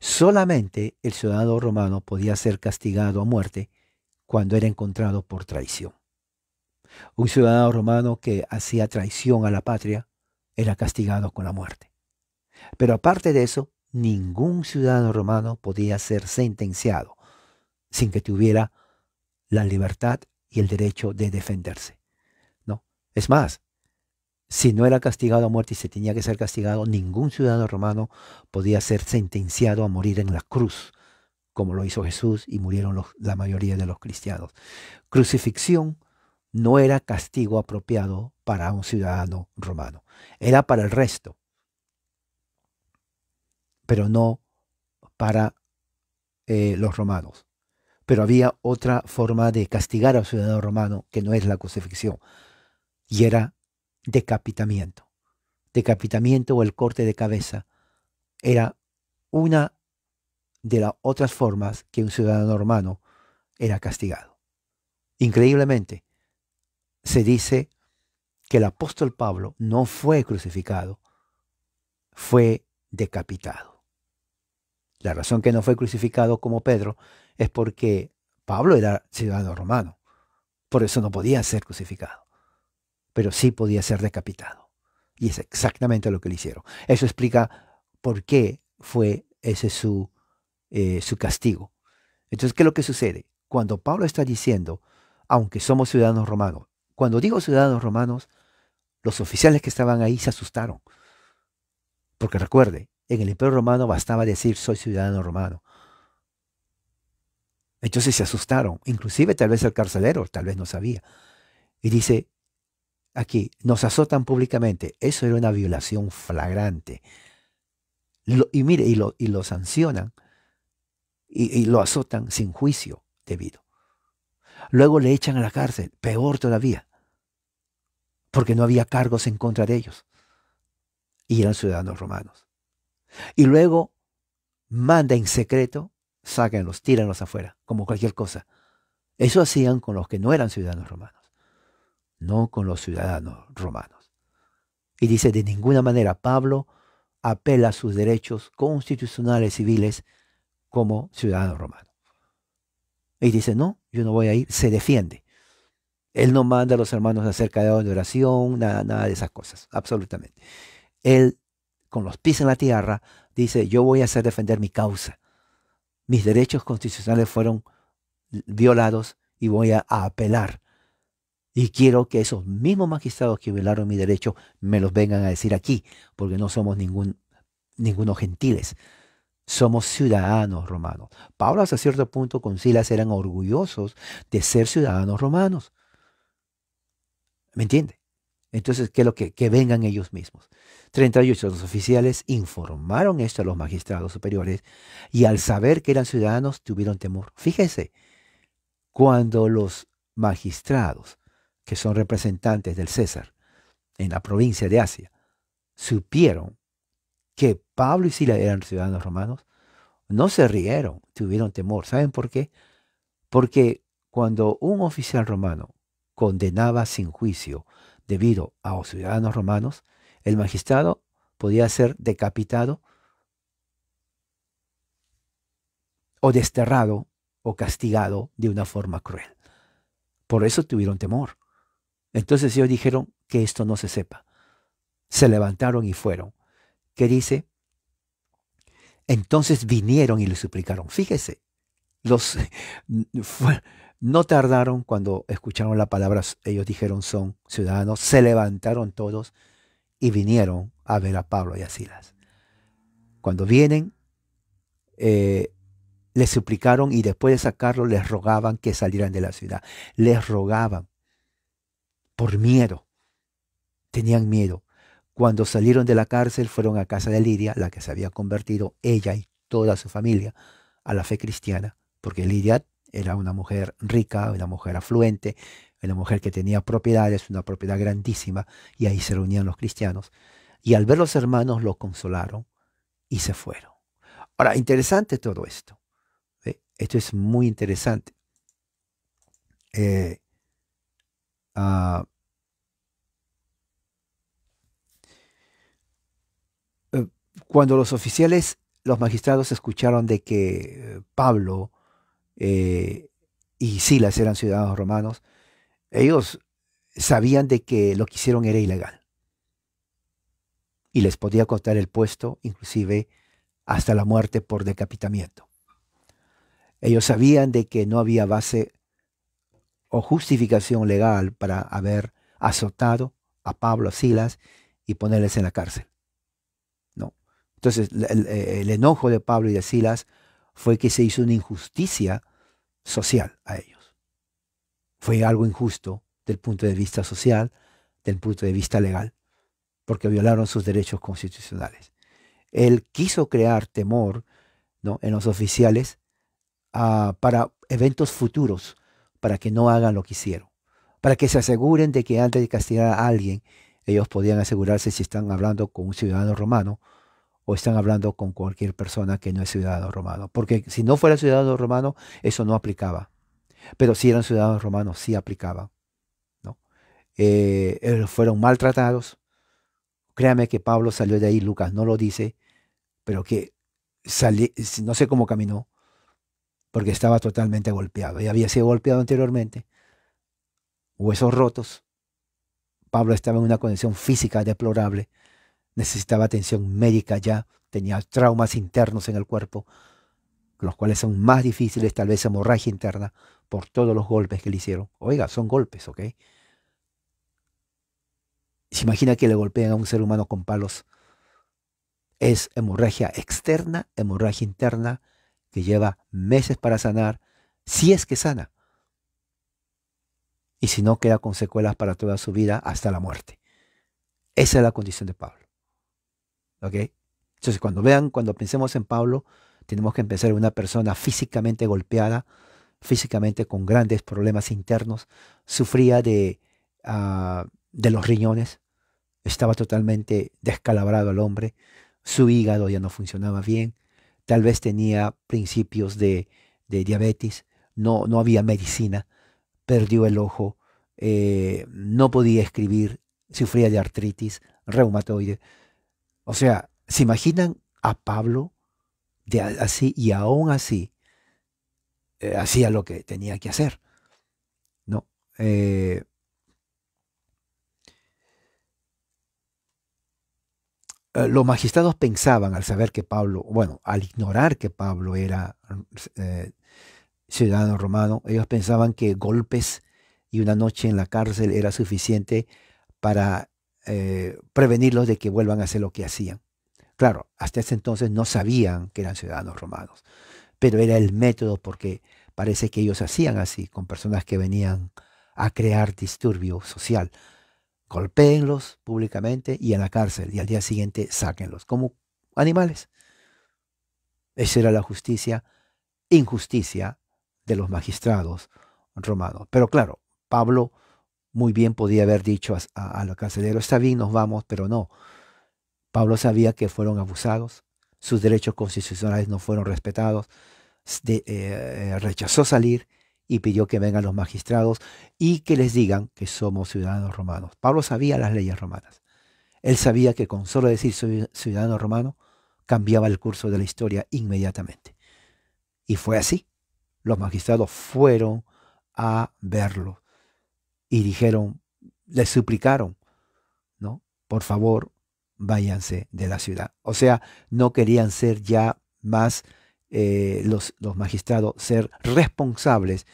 Solamente el ciudadano romano podía ser castigado a muerte cuando era encontrado por traición. Un ciudadano romano que hacía traición a la patria era castigado con la muerte. Pero aparte de eso, ningún ciudadano romano podía ser sentenciado sin que tuviera la libertad y el derecho de defenderse. ¿no? Es más, si no era castigado a muerte y se tenía que ser castigado, ningún ciudadano romano podía ser sentenciado a morir en la cruz, como lo hizo Jesús y murieron la mayoría de los cristianos. Crucifixión no era castigo apropiado para un ciudadano romano, era para el resto, pero no para eh, los romanos. Pero había otra forma de castigar al ciudadano romano que no es la crucifixión, y era decapitamiento. Decapitamiento o el corte de cabeza era una de las otras formas que un ciudadano romano era castigado. Increíblemente, se dice que el apóstol Pablo no fue crucificado, fue decapitado. La razón que no fue crucificado como Pedro es porque Pablo era ciudadano romano, por eso no podía ser crucificado, pero sí podía ser decapitado. Y es exactamente lo que le hicieron. Eso explica por qué fue ese su, eh, su castigo. Entonces, ¿qué es lo que sucede? Cuando Pablo está diciendo, aunque somos ciudadanos romanos, cuando dijo ciudadanos romanos, los oficiales que estaban ahí se asustaron. Porque recuerde, en el Imperio Romano bastaba decir soy ciudadano romano. Entonces se asustaron, inclusive tal vez el carcelero, tal vez no sabía. Y dice, aquí, nos azotan públicamente. Eso era una violación flagrante. y mire, y lo, sancionan y lo azotan sin juicio debido. Luego le echan a la cárcel, peor todavía porque no había cargos en contra de ellos. Y eran ciudadanos romanos. Y luego manda en secreto, sáquenlos, tírenlos afuera, como cualquier cosa. Eso hacían con los que no eran ciudadanos romanos, no con los ciudadanos romanos. Y dice, de ninguna manera Pablo apela a sus derechos constitucionales civiles como ciudadano romano. Y dice, no, yo no voy a ir, se defiende. Él no manda a los hermanos a hacer acerca de oración, nada, nada de esas cosas, absolutamente. Él, con los pies en la tierra, dice, yo voy a hacer defender mi causa. Mis derechos constitucionales fueron violados y voy a, apelar. Y quiero que esos mismos magistrados que violaron mi derecho me los vengan a decir aquí, porque no somos ningún, ningunos gentiles. Somos ciudadanos romanos. Pablo hasta cierto punto con Silas eran orgullosos de ser ciudadanos romanos. ¿Me entiende? Entonces, ¿qué es lo que, vengan ellos mismos? 38. Los oficiales informaron esto a los magistrados superiores y al saber que eran ciudadanos tuvieron temor. Fíjese, cuando los magistrados, que son representantes del César en la provincia de Asia, supieron que Pablo y Sila eran ciudadanos romanos, no se rieron, tuvieron temor. ¿Saben por qué? Porque cuando un oficial romano condenaba sin juicio. Debido a los ciudadanos romanos, el magistrado podía ser decapitado o desterrado o castigado de una forma cruel. Por eso tuvieron temor. Entonces ellos dijeron que esto no se sepa. Se levantaron y fueron. ¿Qué dice? Entonces vinieron y le suplicaron. Fíjese, los, No tardaron cuando escucharon la palabra, ellos dijeron son ciudadanos, se levantaron todos y vinieron a ver a Pablo y a Silas. Cuando vienen, eh, les suplicaron y después de sacarlo les rogaban que salieran de la ciudad. Les rogaban por miedo. Tenían miedo. Cuando salieron de la cárcel fueron a casa de Lidia, la que se había convertido ella y toda su familia a la fe cristiana, porque Lidia era una mujer rica, una mujer afluente, una mujer que tenía propiedades, una propiedad grandísima, y ahí se reunían los cristianos. Y al ver los hermanos los consolaron y se fueron. Ahora, interesante todo esto. Esto es muy interesante. Eh, ah, eh, cuando los oficiales, los magistrados escucharon de que eh, Pablo eh, y Silas eran ciudadanos romanos, ellos sabían de que lo que hicieron era ilegal. Y les podía cortar el puesto, inclusive hasta la muerte por decapitamiento. Ellos sabían de que no había base o justificación legal para haber azotado a Pablo, a Silas y ponerles en la cárcel. No. Entonces, el enojo de Pablo y de Silas fue que se hizo una injusticia social a ellos. Fue algo injusto del punto de vista social, del punto de vista legal, porque violaron sus derechos constitucionales. Él quiso crear temor ¿no? en los oficiales ah, para eventos futuros, para que no hagan lo que hicieron, para que se aseguren de que antes de castigar a alguien, ellos podían asegurarse si están hablando con un ciudadano romano, o están hablando con cualquier persona que no es ciudadano romano. Porque si no fuera ciudadano romano, eso no aplicaba. Pero si eran ciudadanos romanos, sí aplicaba. ¿no? Eh, eh, fueron maltratados. Créame que Pablo salió de ahí, Lucas no lo dice, pero que salí, no sé cómo caminó, porque estaba totalmente golpeado. Y había sido golpeado anteriormente. Huesos rotos. Pablo estaba en una condición física deplorable necesitaba atención médica ya, tenía traumas internos en el cuerpo, los cuales son más difíciles, tal vez hemorragia interna, por todos los golpes que le hicieron. Oiga, son golpes, ¿ok? Se imagina que le golpean a un ser humano con palos. Es hemorragia externa, hemorragia interna, que lleva meses para sanar, si es que sana. Y si no, queda con secuelas para toda su vida hasta la muerte. Esa es la condición de Pablo. Entonces, cuando vean, cuando pensemos en Pablo, tenemos que empezar en una persona físicamente golpeada, físicamente con grandes problemas internos, sufría de, ah, de los riñones, estaba totalmente descalabrado el hombre, su hígado ya no funcionaba bien, tal vez tenía principios de, de diabetes, no, no había medicina, perdió el ojo, eh, no podía escribir, sufría de artritis, reumatoide. O sea, ¿se imaginan a Pablo de así y aún así eh, hacía lo que tenía que hacer? ¿No? Eh, eh, los magistrados pensaban al saber que Pablo, bueno, al ignorar que Pablo era ciudadano romano, ellos pensaban que golpes y una noche en la cárcel era suficiente para eh, prevenirlos de que vuelvan a hacer lo que hacían. Claro, hasta ese entonces no sabían que eran ciudadanos romanos, pero era el método porque parece que ellos hacían así con personas que venían a crear disturbio social. Golpéenlos públicamente y en la cárcel y al día siguiente sáquenlos como animales. Esa era la justicia, injusticia de los magistrados romanos. Pero claro, Pablo muy bien podía haber dicho a, los carceleros, está bien, nos vamos, pero no. Pablo sabía que fueron abusados, sus derechos constitucionales no fueron respetados, eh, eh, rechazó salir y pidió que vengan los magistrados y que les digan que somos ciudadanos romanos. Pablo sabía las leyes romanas. Él sabía que con solo decir ciudadano romano cambiaba el curso de la historia inmediatamente. Y fue así. Los magistrados fueron a verlo y dijeron, les suplicaron, ¿no? Por favor, váyanse de la ciudad. O sea, no querían ser ya más eh, los, los magistrados, ser responsables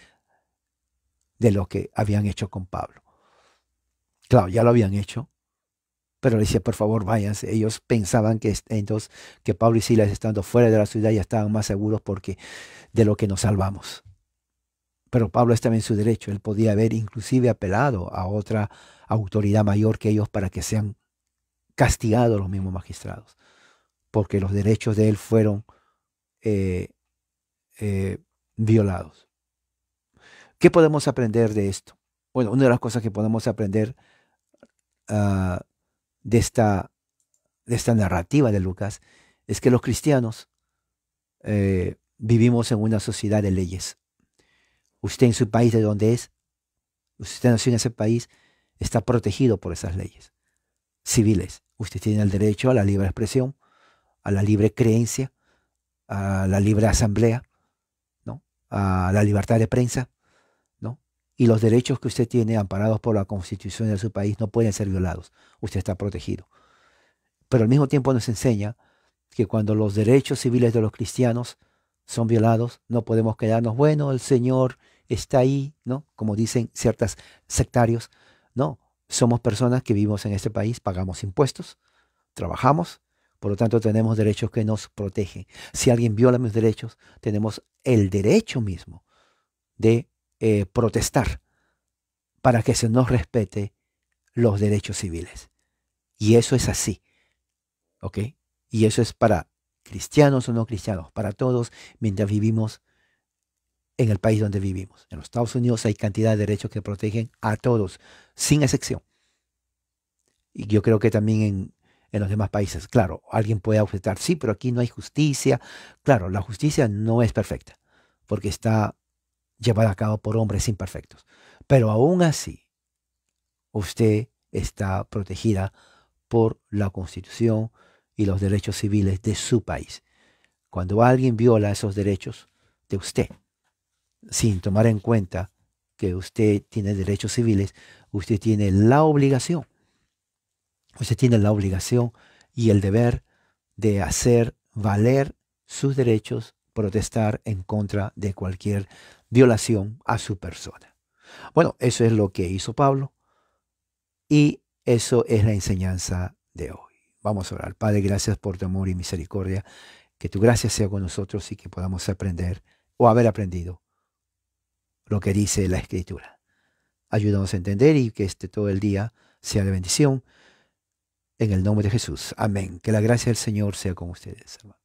de lo que habían hecho con Pablo. Claro, ya lo habían hecho, pero le decía, por favor, váyanse. Ellos pensaban que, entonces, que Pablo y Silas estando fuera de la ciudad ya estaban más seguros porque de lo que nos salvamos. Pero Pablo estaba en su derecho, él podía haber inclusive apelado a otra autoridad mayor que ellos para que sean castigados los mismos magistrados, porque los derechos de él fueron eh, eh, violados. ¿Qué podemos aprender de esto? Bueno, una de las cosas que podemos aprender ah, de, esta, de esta narrativa de Lucas es que los cristianos eh, vivimos en una sociedad de leyes. Usted en su país de donde es, usted nació en ese país, está protegido por esas leyes civiles. Usted tiene el derecho a la libre expresión, a la libre creencia, a la libre asamblea, ¿no? a la libertad de prensa. ¿no? Y los derechos que usted tiene amparados por la constitución de su país no pueden ser violados. Usted está protegido. Pero al mismo tiempo nos enseña que cuando los derechos civiles de los cristianos son violados, no podemos quedarnos, bueno, el Señor está ahí, ¿no? Como dicen ciertas sectarios, no, somos personas que vivimos en este país, pagamos impuestos, trabajamos, por lo tanto tenemos derechos que nos protegen. Si alguien viola mis derechos, tenemos el derecho mismo de eh, protestar para que se nos respete los derechos civiles. Y eso es así. ¿Ok? Y eso es para cristianos o no cristianos, para todos, mientras vivimos en el país donde vivimos. En los Estados Unidos hay cantidad de derechos que protegen a todos, sin excepción. Y yo creo que también en, los demás países, claro, alguien puede objetar, sí, pero aquí no hay justicia. Claro, la justicia no es perfecta, porque está llevada a cabo por hombres imperfectos. Pero aún así, usted está protegida por la Constitución y los derechos civiles de su país. Cuando alguien viola esos derechos de usted, sin tomar en cuenta que usted tiene derechos civiles, usted tiene la obligación, usted tiene la obligación y el deber de hacer valer sus derechos, protestar en contra de cualquier violación a su persona. Bueno, eso es lo que hizo Pablo y eso es la enseñanza de hoy. Vamos a orar. Padre, gracias por tu amor y misericordia. Que tu gracia sea con nosotros y que podamos aprender o haber aprendido lo que dice la Escritura. Ayúdanos a entender y que este todo el día sea de bendición. En el nombre de Jesús. Amén. Que la gracia del Señor sea con ustedes,